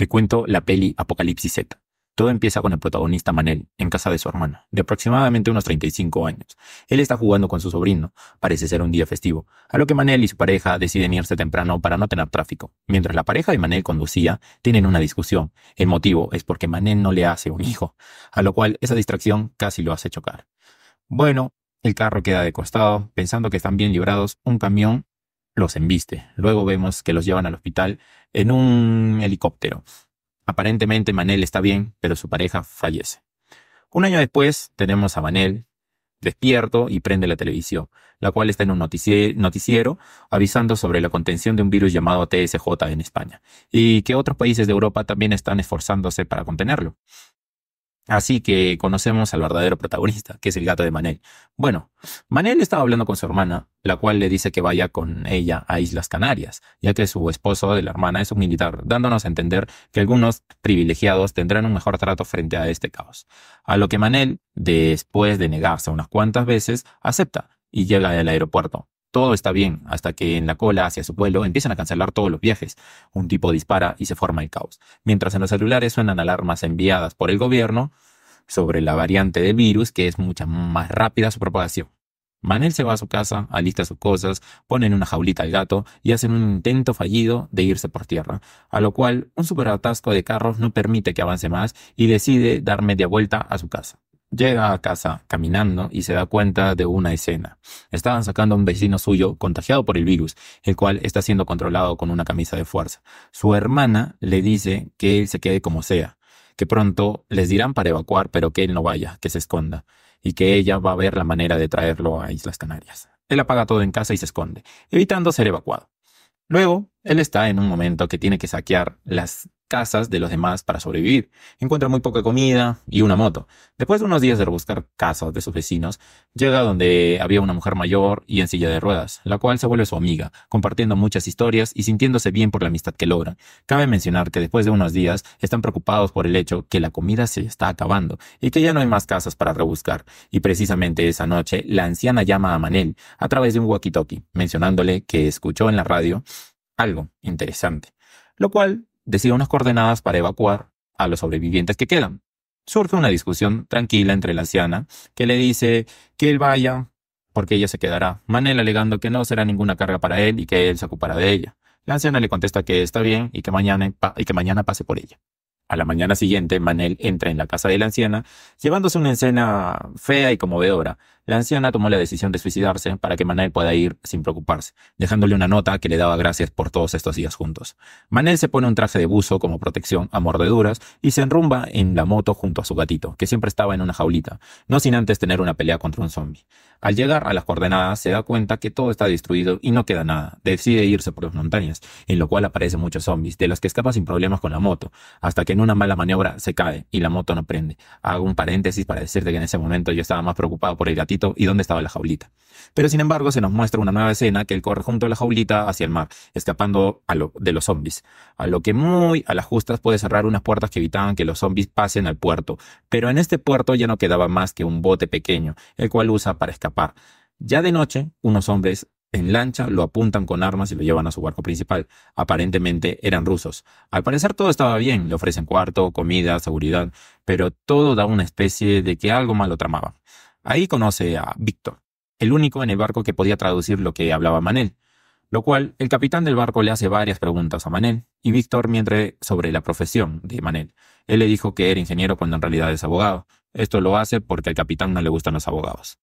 Te cuento la peli Apocalipsis Z. Todo empieza con el protagonista Manel, en casa de su hermana, de aproximadamente unos 35 años. Él está jugando con su sobrino, parece ser un día festivo, a lo que Manel y su pareja deciden irse temprano para no tener tráfico. Mientras la pareja de Manel conducía, tienen una discusión. El motivo es porque Manel no le hace un hijo, a lo cual esa distracción casi lo hace chocar. Bueno, el carro queda de costado, pensando que están bien librados, un camión los embiste. Luego vemos que los llevan al hospital en un helicóptero. Aparentemente Manel está bien, pero su pareja fallece. Un año después tenemos a Manel despierto y prende la televisión, la cual está en un noticiero avisando sobre la contención de un virus llamado TSJ en España y que otros países de Europa también están esforzándose para contenerlo. Así que conocemos al verdadero protagonista, que es el gato de Manel. Bueno, Manel estaba hablando con su hermana, la cual le dice que vaya con ella a Islas Canarias, ya que su esposo de la hermana es un militar, dándonos a entender que algunos privilegiados tendrán un mejor trato frente a este caos. A lo que Manel, después de negarse unas cuantas veces, acepta y llega al aeropuerto, todo está bien, hasta que en la cola hacia su pueblo empiezan a cancelar todos los viajes. Un tipo dispara y se forma el caos. Mientras en los celulares suenan alarmas enviadas por el gobierno sobre la variante de virus, que es mucha más rápida su propagación. Manel se va a su casa, alista sus cosas, pone en una jaulita al gato y hacen un intento fallido de irse por tierra, a lo cual un superatasco de carros no permite que avance más y decide dar media vuelta a su casa. Llega a casa caminando y se da cuenta de una escena. Estaban sacando a un vecino suyo contagiado por el virus, el cual está siendo controlado con una camisa de fuerza. Su hermana le dice que él se quede como sea, que pronto les dirán para evacuar, pero que él no vaya, que se esconda, y que ella va a ver la manera de traerlo a Islas Canarias. Él apaga todo en casa y se esconde, evitando ser evacuado. Luego, él está en un momento que tiene que saquear las casas de los demás para sobrevivir. Encuentra muy poca comida y una moto. Después de unos días de rebuscar casas de sus vecinos, llega donde había una mujer mayor y en silla de ruedas, la cual se vuelve su amiga, compartiendo muchas historias y sintiéndose bien por la amistad que logran. Cabe mencionar que después de unos días están preocupados por el hecho que la comida se está acabando y que ya no hay más casas para rebuscar. Y precisamente esa noche, la anciana llama a Manel a través de un walkie-talkie, mencionándole que escuchó en la radio algo interesante, lo cual decide unas coordenadas para evacuar a los sobrevivientes que quedan. Surge una discusión tranquila entre la anciana, que le dice que él vaya, porque ella se quedará. Manel alegando que no será ninguna carga para él y que él se ocupará de ella. La anciana le contesta que está bien y que mañana, y que mañana pase por ella. A la mañana siguiente, Manel entra en la casa de la anciana, llevándose una escena fea y conmovedora, la anciana tomó la decisión de suicidarse para que Manel pueda ir sin preocuparse, dejándole una nota que le daba gracias por todos estos días juntos. Manel se pone un traje de buzo como protección a mordeduras y se enrumba en la moto junto a su gatito, que siempre estaba en una jaulita, no sin antes tener una pelea contra un zombie. Al llegar a las coordenadas se da cuenta que todo está destruido y no queda nada. Decide irse por las montañas, en lo cual aparecen muchos zombies, de los que escapa sin problemas con la moto, hasta que en una mala maniobra se cae y la moto no prende. Hago un paréntesis para decirte que en ese momento yo estaba más preocupado por el gatito y dónde estaba la jaulita. Pero sin embargo, se nos muestra una nueva escena que él corre junto a la jaulita hacia el mar, escapando a lo, de los zombies. A lo que muy a las justas puede cerrar unas puertas que evitaban que los zombies pasen al puerto. Pero en este puerto ya no quedaba más que un bote pequeño, el cual usa para escapar. Ya de noche, unos hombres en lancha lo apuntan con armas y lo llevan a su barco principal. Aparentemente eran rusos. Al parecer todo estaba bien, le ofrecen cuarto, comida, seguridad, pero todo da una especie de que algo malo tramaba. Ahí conoce a Víctor, el único en el barco que podía traducir lo que hablaba Manel, lo cual el capitán del barco le hace varias preguntas a Manel y Víctor mientras sobre la profesión de Manel. Él le dijo que era ingeniero cuando en realidad es abogado. Esto lo hace porque al capitán no le gustan los abogados.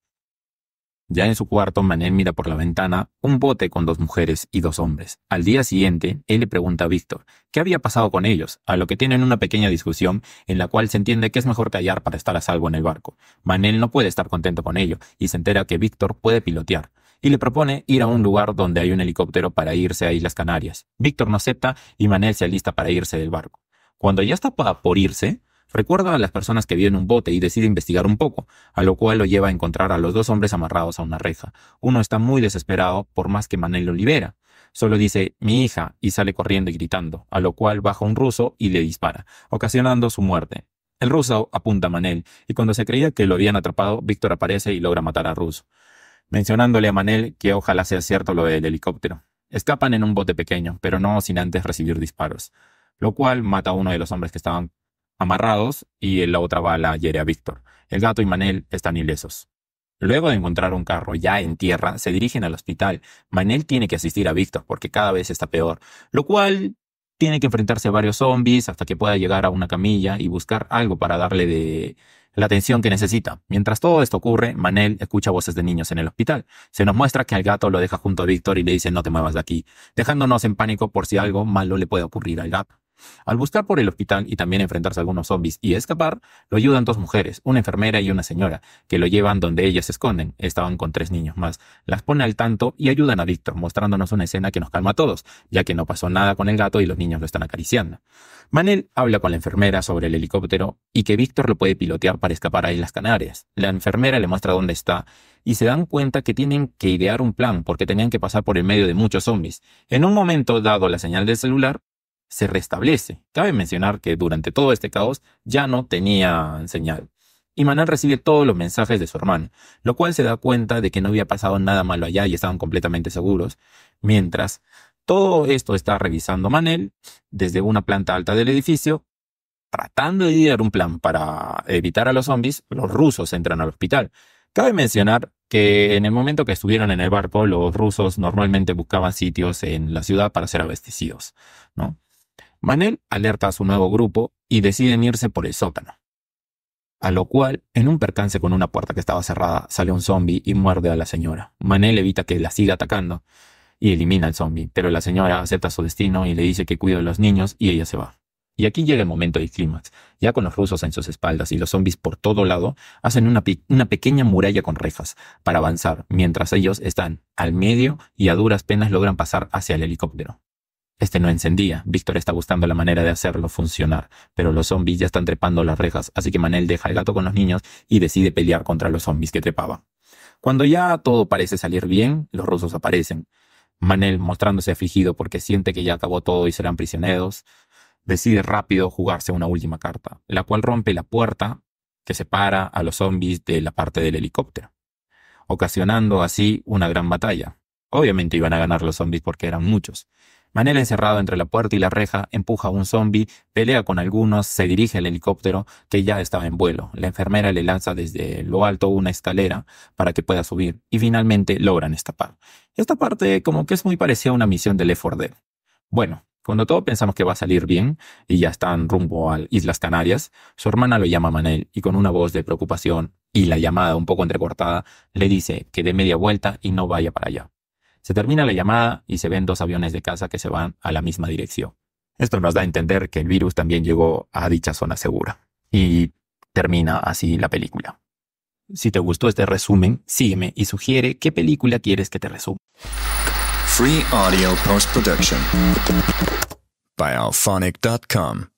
Ya en su cuarto, Manel mira por la ventana un bote con dos mujeres y dos hombres. Al día siguiente, él le pregunta a Víctor qué había pasado con ellos, a lo que tienen una pequeña discusión en la cual se entiende que es mejor callar para estar a salvo en el barco. Manel no puede estar contento con ello y se entera que Víctor puede pilotear y le propone ir a un lugar donde hay un helicóptero para irse a Islas Canarias. Víctor no acepta y Manel se alista para irse del barco. Cuando ya está por irse, Recuerda a las personas que vio en un bote y decide investigar un poco, a lo cual lo lleva a encontrar a los dos hombres amarrados a una reja. Uno está muy desesperado por más que Manel lo libera. Solo dice mi hija y sale corriendo y gritando, a lo cual baja un ruso y le dispara, ocasionando su muerte. El ruso apunta a Manel y cuando se creía que lo habían atrapado, Víctor aparece y logra matar a ruso, mencionándole a Manel que ojalá sea cierto lo del helicóptero. Escapan en un bote pequeño, pero no sin antes recibir disparos, lo cual mata a uno de los hombres que estaban amarrados y la otra bala hiere a Víctor. El gato y Manel están ilesos. Luego de encontrar un carro ya en tierra, se dirigen al hospital. Manel tiene que asistir a Víctor porque cada vez está peor, lo cual tiene que enfrentarse a varios zombies hasta que pueda llegar a una camilla y buscar algo para darle de la atención que necesita. Mientras todo esto ocurre, Manel escucha voces de niños en el hospital. Se nos muestra que al gato lo deja junto a Víctor y le dice no te muevas de aquí, dejándonos en pánico por si algo malo le puede ocurrir al gato. Al buscar por el hospital y también enfrentarse a algunos zombies y escapar, lo ayudan dos mujeres, una enfermera y una señora, que lo llevan donde ellas se esconden. Estaban con tres niños más. Las pone al tanto y ayudan a Víctor, mostrándonos una escena que nos calma a todos, ya que no pasó nada con el gato y los niños lo están acariciando. Manel habla con la enfermera sobre el helicóptero y que Víctor lo puede pilotear para escapar a Islas Canarias. La enfermera le muestra dónde está y se dan cuenta que tienen que idear un plan porque tenían que pasar por el medio de muchos zombies. En un momento dado la señal del celular, se restablece. Cabe mencionar que durante todo este caos ya no tenía señal. Y Manel recibe todos los mensajes de su hermano, lo cual se da cuenta de que no había pasado nada malo allá y estaban completamente seguros. Mientras todo esto está revisando Manel desde una planta alta del edificio, tratando de idear un plan para evitar a los zombies, los rusos entran al hospital. Cabe mencionar que en el momento que estuvieron en el barco, los rusos normalmente buscaban sitios en la ciudad para ser abastecidos, ¿no? Manel alerta a su nuevo grupo y deciden irse por el sótano. A lo cual, en un percance con una puerta que estaba cerrada, sale un zombie y muerde a la señora. Manel evita que la siga atacando y elimina al zombie, pero la señora acepta su destino y le dice que cuide a los niños y ella se va. Y aquí llega el momento del clímax. Ya con los rusos en sus espaldas y los zombies por todo lado, hacen una, pequeña muralla con rejas para avanzar, mientras ellos están al medio y a duras penas logran pasar hacia el helicóptero. Este no encendía. Víctor está buscando la manera de hacerlo funcionar, pero los zombies ya están trepando las rejas, así que Manel deja el gato con los niños y decide pelear contra los zombies que trepaban. Cuando ya todo parece salir bien, los rusos aparecen. Manel, mostrándose afligido porque siente que ya acabó todo y serán prisioneros, decide rápido jugarse una última carta, la cual rompe la puerta que separa a los zombies de la parte del helicóptero, ocasionando así una gran batalla. Obviamente iban a ganar los zombies porque eran muchos, Manel encerrado entre la puerta y la reja empuja a un zombie, pelea con algunos, se dirige al helicóptero que ya estaba en vuelo. La enfermera le lanza desde lo alto una escalera para que pueda subir y finalmente logran escapar. Esta parte como que es muy parecida a una misión del e 4 Bueno, cuando todo pensamos que va a salir bien y ya están rumbo a Islas Canarias, su hermana lo llama Manel y con una voz de preocupación y la llamada un poco entrecortada le dice que dé media vuelta y no vaya para allá. Se termina la llamada y se ven dos aviones de caza que se van a la misma dirección. Esto nos da a entender que el virus también llegó a dicha zona segura. Y termina así la película. Si te gustó este resumen, sígueme y sugiere qué película quieres que te resuma. Free Audio Post Production by Alphonic.com